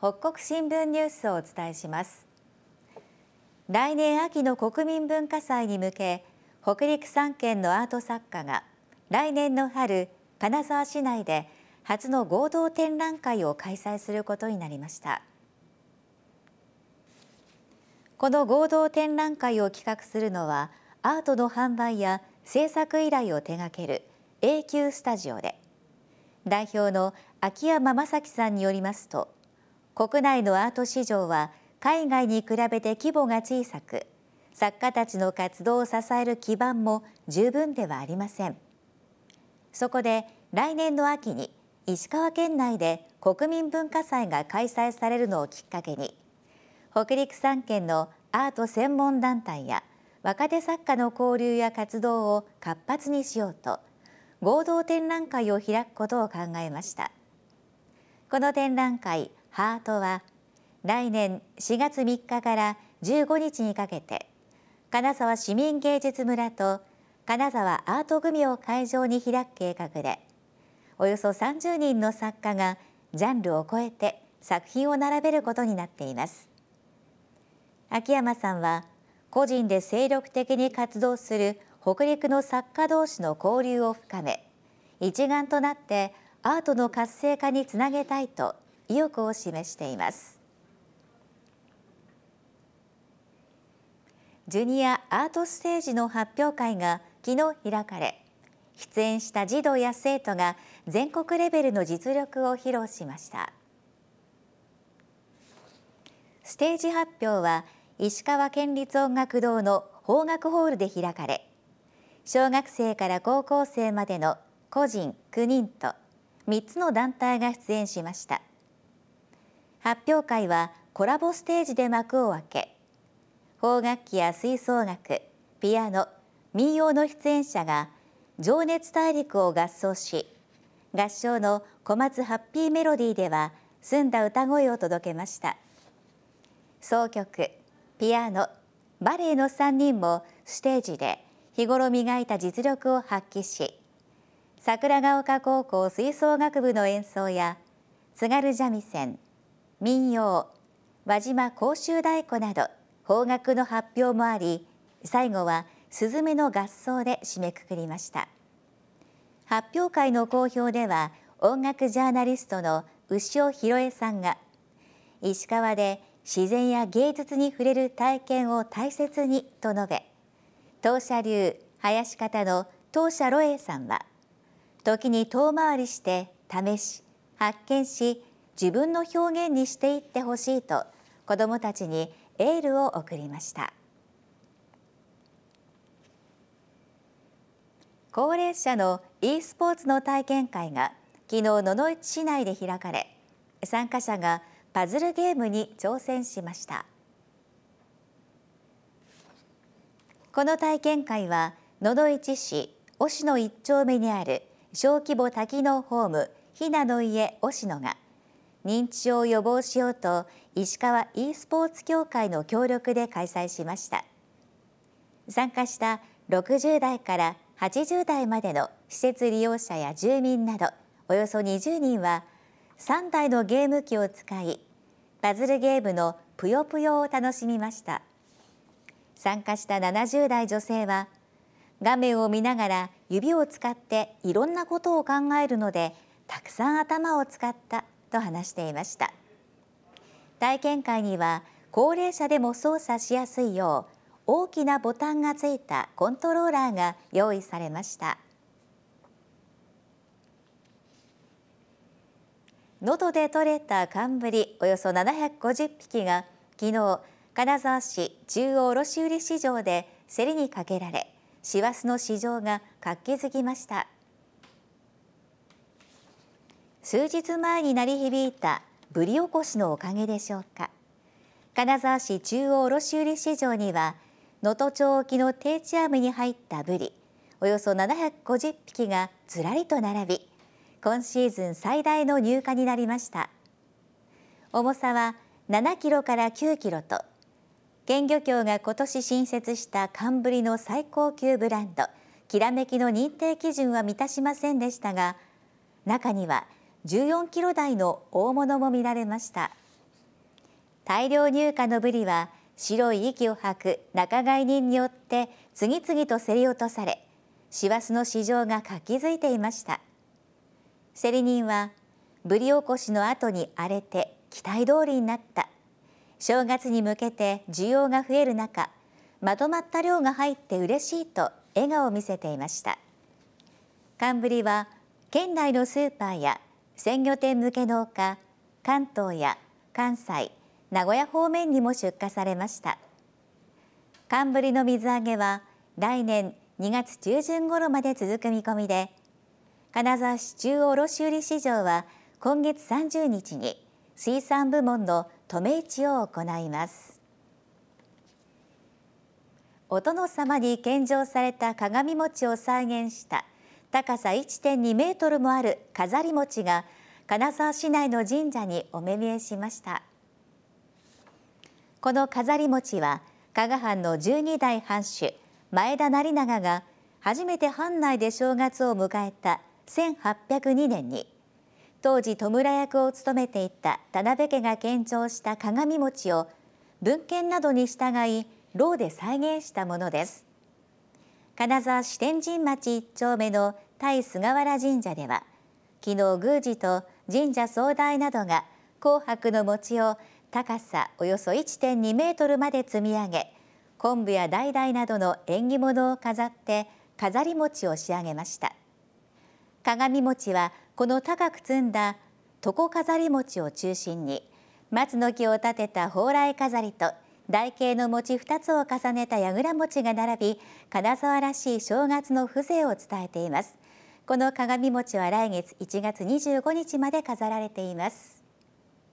北国新聞ニュースをお伝えします来年秋の国民文化祭に向け北陸三県のアート作家が来年の春金沢市内で初の合同展覧会を開催することになりましたこの合同展覧会を企画するのはアートの販売や制作依頼を手掛ける A 級スタジオで代表の秋山正樹さんによりますと国内のアート市場は海外に比べて規模が小さく作家たちの活動を支える基盤も十分ではありませんそこで来年の秋に石川県内で国民文化祭が開催されるのをきっかけに北陸3県のアート専門団体や若手作家の交流や活動を活発にしようと合同展覧会を開くことを考えましたこの展覧会ハートは来年4月3日から15日にかけて金沢市民芸術村と金沢アート組を会場に開く計画でおよそ30人の作家がジャンルを超えて作品を並べることになっています秋山さんは個人で精力的に活動する北陸の作家同士の交流を深め一丸となってアートの活性化につなげたいと意欲を示していますジュニアアートステージの発表会が昨日開かれ出演した児童や生徒が全国レベルの実力を披露しましたステージ発表は石川県立音楽堂の邦楽ホールで開かれ小学生から高校生までの個人9人と3つの団体が出演しました発表会はコラボステージで幕を開け邦楽器や吹奏楽ピアノ民謡の出演者が「情熱大陸」を合奏し合唱の「小松ハッピーメロディー」では澄んだ歌声を届けました奏曲ピアノバレエの3人もステージで日頃磨いた実力を発揮し桜ヶ丘高校吹奏楽部の演奏や津軽三味線民謡輪島甲州太鼓など邦楽の発表もあり最後はスズメの合奏で締めくくりました発表会の好評では音楽ジャーナリストの牛尾博恵さんが石川で自然や芸術に触れる体験を大切にと述べ当社流林方の当社ロエさんは時に遠回りして試し発見し自分の表現にしていってほしいと子どもたちにエールを送りました高齢者の e スポーツの体験会が昨日野々市市内で開かれ参加者がパズルゲームに挑戦しましたこの体験会は野々市市忍野1丁目にある小規模多機能ホームひなの家忍野が認知症を予防しようと石川 e スポーツ協会の協力で開催しました参加した60代から80代までの施設利用者や住民などおよそ20人は3台のゲーム機を使いパズルゲームのぷよぷよを楽しみました参加した70代女性は画面を見ながら指を使っていろんなことを考えるのでたくさん頭を使ったと話していました体験会には高齢者でも操作しやすいよう大きなボタンがついたコントローラーが用意されました能登で採れた寒ぶりおよそ750匹が昨日金沢市中央卸売市場で競りにかけられ師走の市場が活気づきました。数日前に鳴り響いたぶりおこしのおかげでしょうか金沢市中央卸売市場には能登町沖の定置網に入ったぶりおよそ750匹がずらりと並び今シーズン最大の入荷になりました重さは7キロから9キロと県漁協が今年新設した寒ぶりの最高級ブランドきらめきの認定基準は満たしませんでしたが中には14キロ台の大物も見られました大量入荷のブリは白い息を吐く仲買人によって次々と競り落とされ師走の市場が活気づいていました競り人はブリ起こしの後に荒れて期待通りになった正月に向けて需要が増える中まとまった量が入って嬉しいと笑顔を見せていました寒ブリは県内のスーパーや鮮魚店向けのほか関東や関西名古屋方面にも出荷されました寒ぶりの水揚げは来年2月中旬頃まで続く見込みで金沢市中央卸売市場は今月30日に水産部門の止め市を行いますお殿様に献上された鏡餅を再現した高さ1.2メートルもある飾り餅が金沢市内の神社にお目見えしましたこの飾り餅は加賀藩の12代藩主前田成長が初めて藩内で正月を迎えた1802年に当時戸村役を務めていた田辺家が献上した鏡餅を文献などに従い牢で再現したものです金沢市天神町1丁目の対菅原神社では昨日宮司と神社総代などが紅白の餅を高さおよそ1.2メートルまで積み上げ昆布や橙などの縁起物を飾って飾り餅を仕上げました鏡餅はこの高く積んだ床飾り餅を中心に松の木を立てた蓬莱飾りと台形の餅二つを重ねた櫓餅が並び金沢らしい正月の風情を伝えていますこの鏡餅は来月1月25日まで飾られています